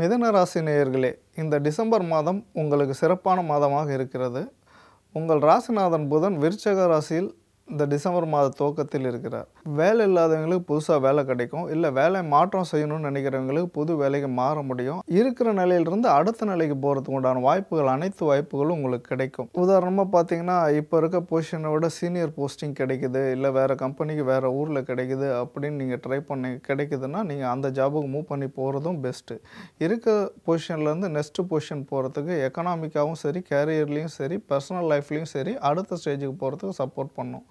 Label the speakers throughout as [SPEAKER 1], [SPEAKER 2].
[SPEAKER 1] மிதனராசி நேயர்களே இந்த டிசம்பர் மாதம் உங்களுக்கு சிறப்பான மாதமாக இருக்கிறது உங்கள் ராசிநாதன் புதன் விருச்சக ராசியில் இந்த டிசம்பர் மாத துவக்கத்தில் இருக்கிறார் வேலை இல்லாதவங்களுக்கு புதுசாக வேலை கிடைக்கும் இல்லை வேலை மாற்றம் செய்யணும்னு நினைக்கிறவங்களுக்கு புது வேலைக்கு மாற முடியும் இருக்கிற நிலையிலிருந்து அடுத்த நிலைக்கு போகிறதுக்கு உண்டான வாய்ப்புகள் அனைத்து வாய்ப்புகளும் உங்களுக்கு கிடைக்கும் உதாரணமாக பார்த்தீங்கன்னா இப்போ இருக்க பொசிஷனை விட சீனியர் போஸ்டிங் கிடைக்குது இல்லை வேறு கம்பெனிக்கு வேறு ஊரில் கிடைக்குது அப்படின்னு நீங்கள் ட்ரை பண்ணி கிடைக்குதுன்னா நீங்கள் அந்த ஜாபுக்கு மூவ் பண்ணி போகிறதும் பெஸ்ட்டு இருக்க பொசிஷன்லேருந்து நெக்ஸ்ட்டு பொசிஷன் போகிறதுக்கு எக்கனாமிக்காகவும் சரி கேரியர்லேயும் சரி பர்சனல் லைஃப்லேயும் சரி அடுத்த ஸ்டேஜுக்கு போகிறதுக்கு சப்போர்ட் பண்ணும்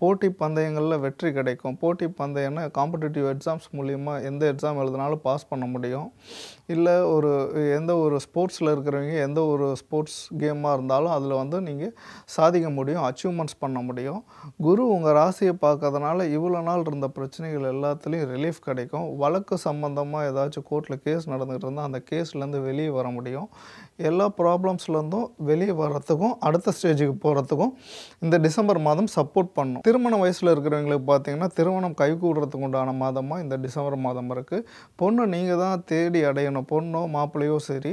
[SPEAKER 1] போட்டி பந்தயங்களில் வெற்றி கிடைக்கும் போட்டி பந்தயம்னா காம்படிட்டிவ் எக்ஸாம்ஸ் மூலிமா எந்த எக்ஸாம் எழுதினாலும் பாஸ் பண்ண முடியும் இல்லை ஒரு எந்த ஒரு ஸ்போர்ட்ஸில் இருக்கிறவங்க எந்த ஒரு ஸ்போர்ட்ஸ் கேமாக இருந்தாலும் அதில் வந்து நீங்கள் சாதிக்க முடியும் அச்சீவ்மெண்ட்ஸ் பண்ண முடியும் குரு உங்கள் ராசியை பார்க்கறதுனால இவ்வளோ நாள் இருந்த பிரச்சனைகள் எல்லாத்துலேயும் ரிலீஃப் கிடைக்கும் வழக்கு சம்மந்தமாக ஏதாச்சும் கோர்ட்டில் கேஸ் நடந்துகிட்டு இருந்தால் அந்த கேஸ்லேருந்து வெளியே வர முடியும் எல்லா ப்ராப்ளம்ஸ்லேருந்தும் வெளியே வர்றதுக்கும் அடுத்த ஸ்டேஜுக்கு போகிறதுக்கும் இந்த டிசம்பர் மாதம் சப்போர்ட் பண்ணும் திருமண வயசில் இருக்கிறவங்களுக்கு பார்த்தீங்கன்னா திருமணம் கைகூடுறதுக்கு உண்டான மாதமாக இந்த டிசம்பர் மாதம் இருக்குது பொண்ணு நீங்கள் தான் தேடி அடையணும் பொண்ணோ மாப்பிள்ளையோ சரி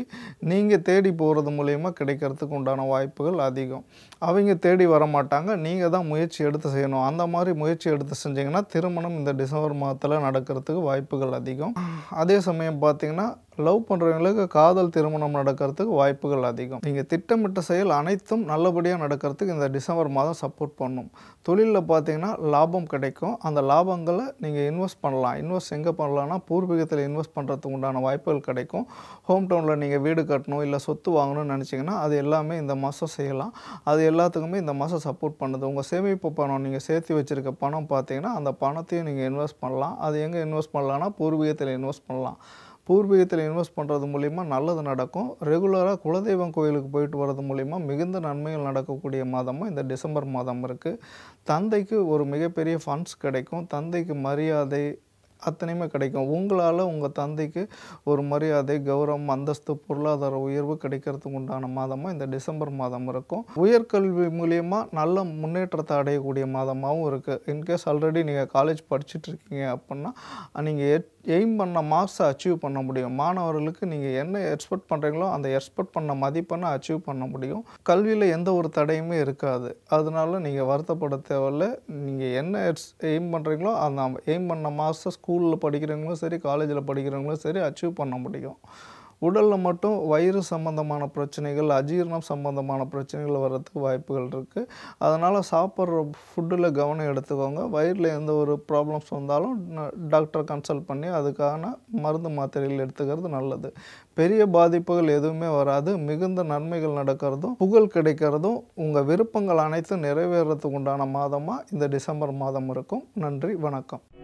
[SPEAKER 1] நீங்கள் தேடி போகிறது மூலயமா கிடைக்கிறதுக்கு உண்டான வாய்ப்புகள் அதிகம் அவங்க தேடி வர மாட்டாங்க நீங்கள் தான் முயற்சி எடுத்து செய்யணும் அந்த மாதிரி முயற்சி எடுத்து செஞ்சிங்கன்னா திருமணம் இந்த டிசம்பர் மாதத்தில் நடக்கிறதுக்கு வாய்ப்புகள் அதிகம் அதே சமயம் பார்த்திங்கன்னா லவ் பண்ணுறவங்களுக்கு காதல் திருமணம் நடக்கிறதுக்கு வாய்ப்புகள் அதிகம் நீங்கள் திட்டமிட்ட செயல் அனைத்தும் நல்லபடியாக நடக்கிறதுக்கு இந்த டிசம்பர் மாதம் சப்போர்ட் பண்ணும் தொழிலில் பார்த்தீங்கன்னா லாபம் கிடைக்கும் அந்த லாபங்களை நீங்கள் இன்வெஸ்ட் பண்ணலாம் இன்வெஸ்ட் எங்கே பண்ணலான்னா பூர்வீகத்தில் இன்வெஸ்ட் பண்ணுறதுக்கு உண்டான வாய்ப்புகள் கிடைக்கும் ஹோம் டவுனில் நீங்கள் வீடு கட்டணும் இல்லை சொத்து வாங்கணும்னு நினச்சிங்கன்னா அது எல்லாமே இந்த மாதம் செய்யலாம் அது எல்லாத்துக்குமே இந்த மாதம் சப்போர்ட் பண்ணுது உங்கள் சேமிப்பு பணம் நீங்கள் சேர்த்து வச்சுருக்க பணம் பார்த்தீங்கன்னா அந்த பணத்தையும் நீங்கள் இன்வெஸ்ட் பண்ணலாம் அது எங்கே இன்வெஸ்ட் பண்ணலான்னா பூர்வீகத்தில் இன்வெஸ்ட் பண்ணலாம் பூர்வீகத்தில் இன்வெஸ்ட் பண்ணுறது மூலிமா நல்லது நடக்கும் ரெகுலராக குலதெய்வம் கோயிலுக்கு போயிட்டு வர்றது மூலிமா மிகுந்த நன்மைகள் நடக்கக்கூடிய மாதமும் இந்த டிசம்பர் மாதம் இருக்குது தந்தைக்கு ஒரு மிகப்பெரிய ஃபண்ட்ஸ் கிடைக்கும் தந்தைக்கு மரியாதை அத்தனையுமே கிடைக்கும் உங்களால் உங்கள் தந்தைக்கு ஒரு மரியாதை கௌரவம் அந்தஸ்து பொருளாதார உயர்வு கிடைக்கிறதுக்கு உண்டான மாதமாக இந்த டிசம்பர் மாதம் இருக்கும் உயர்கல்வி மூலியமாக நல்ல முன்னேற்றத்தை அடையக்கூடிய மாதமாகவும் இருக்குது இன்கேஸ் ஆல்ரெடி நீங்கள் காலேஜ் படிச்சுட்டு இருக்கீங்க அப்படின்னா நீங்கள் எய்ம் பண்ண மார்க்ஸை அச்சீவ் பண்ண முடியும் மாணவர்களுக்கு நீங்கள் என்ன எக்ஸ்பெக்ட் பண்ணுறீங்களோ அந்த எக்ஸ்பெக்ட் பண்ண மதிப்பெண்ணை அச்சீவ் பண்ண முடியும் கல்வியில் எந்த ஒரு தடையுமே இருக்காது அதனால நீங்கள் வருத்தப்பட தேவையில்ல நீங்கள் என்ன எய்ம் பண்ணுறீங்களோ அந்த எய்ம் பண்ண மார்க்ஸை ஸ்கூலில் படிக்கிறவங்களும் சரி காலேஜில் படிக்கிறவங்களும் சரி அச்சீவ் பண்ண முடியும் உடலில் மட்டும் வயிறு சம்மந்தமான பிரச்சனைகள் அஜீரணம் சம்மந்தமான பிரச்சனைகள் வர்றதுக்கு வாய்ப்புகள் இருக்குது அதனால் சாப்பிட்ற ஃபுட்டில் கவனம் எடுத்துக்கோங்க வயிறில் எந்த ஒரு ப்ராப்ளம்ஸ் வந்தாலும் டாக்டரை கன்சல்ட் பண்ணி அதுக்கான மருந்து மாத்திரைகள் எடுத்துக்கிறது நல்லது பெரிய பாதிப்புகள் எதுவுமே வராது மிகுந்த நன்மைகள் நடக்கிறதும் புகழ் கிடைக்கிறதும் உங்கள் விருப்பங்கள் அனைத்தும் நிறைவேறதுக்கு உண்டான மாதமாக இந்த டிசம்பர் மாதம் இருக்கும் நன்றி வணக்கம்